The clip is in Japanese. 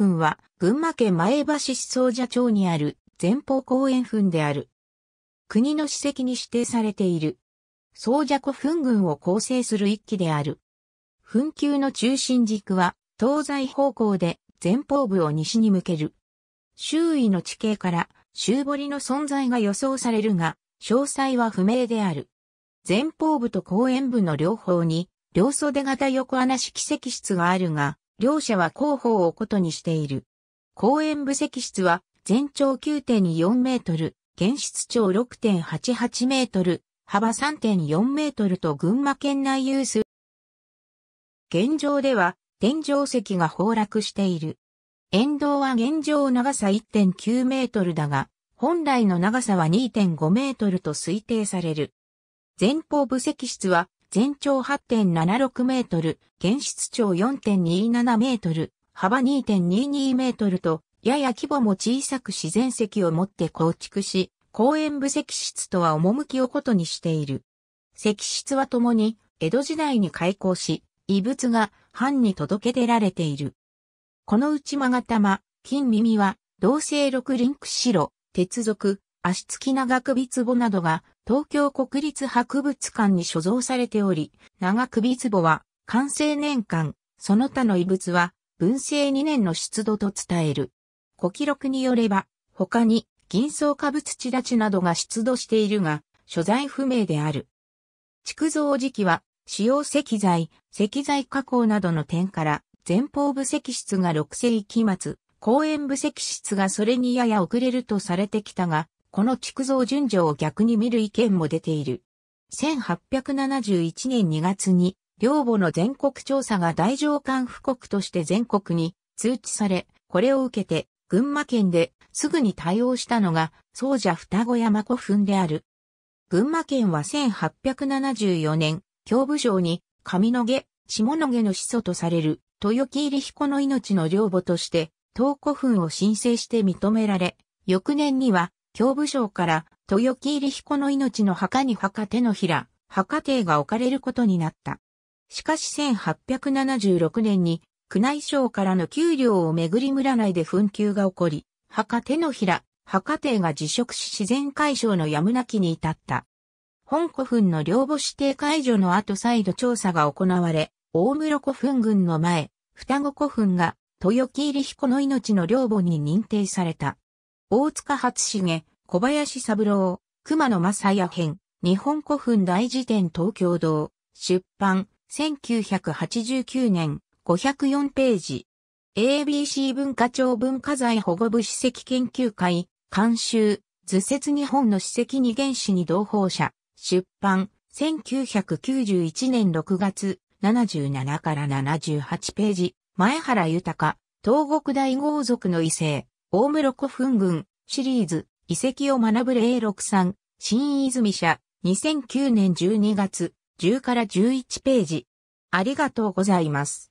墳は、群馬県前橋市総社町にある前方公園墳である。国の史跡に指定されている。総社古墳群を構成する一基である。墳丘の中心軸は、東西方向で前方部を西に向ける。周囲の地形から、周堀の存在が予想されるが、詳細は不明である。前方部と後円部の両方に、両袖型横穴式石室があるが、両者は広報をことにしている。公園部石室は全長9.4メートル、現室長6.88メートル、幅3.4メートルと群馬県内有数。現状では天井石が崩落している。沿道は現状長さ1.9メートルだが、本来の長さは2.5メートルと推定される。前方部石室は全長8.76メートル、現室長4.27メートル、幅2.22メートルと、やや規模も小さく自然石を持って構築し、公園部石室とは趣を異にしている。石室はともに、江戸時代に開校し、遺物が藩に届け出られている。この内た玉、金耳は、同性六輪屈白、鉄属、足つき長首壺などが東京国立博物館に所蔵されており、長首壺は、完成年間、その他の遺物は、文政2年の出土と伝える。古記録によれば、他に、銀層化物地立ちなどが出土しているが、所在不明である。築造時期は、使用石材、石材加工などの点から、前方部石室が6世紀末、後円部石室がそれにやや遅れるとされてきたが、この築造順序を逆に見る意見も出ている。1871年2月に、両母の全国調査が大上官布告として全国に通知され、これを受けて、群馬県ですぐに対応したのが、宗者双子山古墳である。群馬県は1874年、京武城に、上野毛、下野毛の始祖とされる、豊木入彦の命の両母として、東古墳を申請して認められ、翌年には、京武省から豊木入彦の命の墓に墓手のひら、墓邸が置かれることになった。しかし1876年に宮内省からの給料をめぐり村内で紛糾が起こり、墓手のひら、墓邸が辞職し自然解消のやむなきに至った。本古墳の両母指定解除の後再度調査が行われ、大室古墳群の前、双子古墳が豊木入彦の命の両母に認定された。大塚初重、小林三郎、熊野正也編、日本古墳大辞典東京堂、出版、1989年、504ページ。ABC 文化庁文化財保護部史跡研究会、監修、図説日本の史跡二原史に同胞者、出版、1991年6月、77から78ページ、前原豊、東国大豪族の異性、大室古墳群シリーズ遺跡を学ぶ A 6 3新泉社2009年12月10から11ページ。ありがとうございます。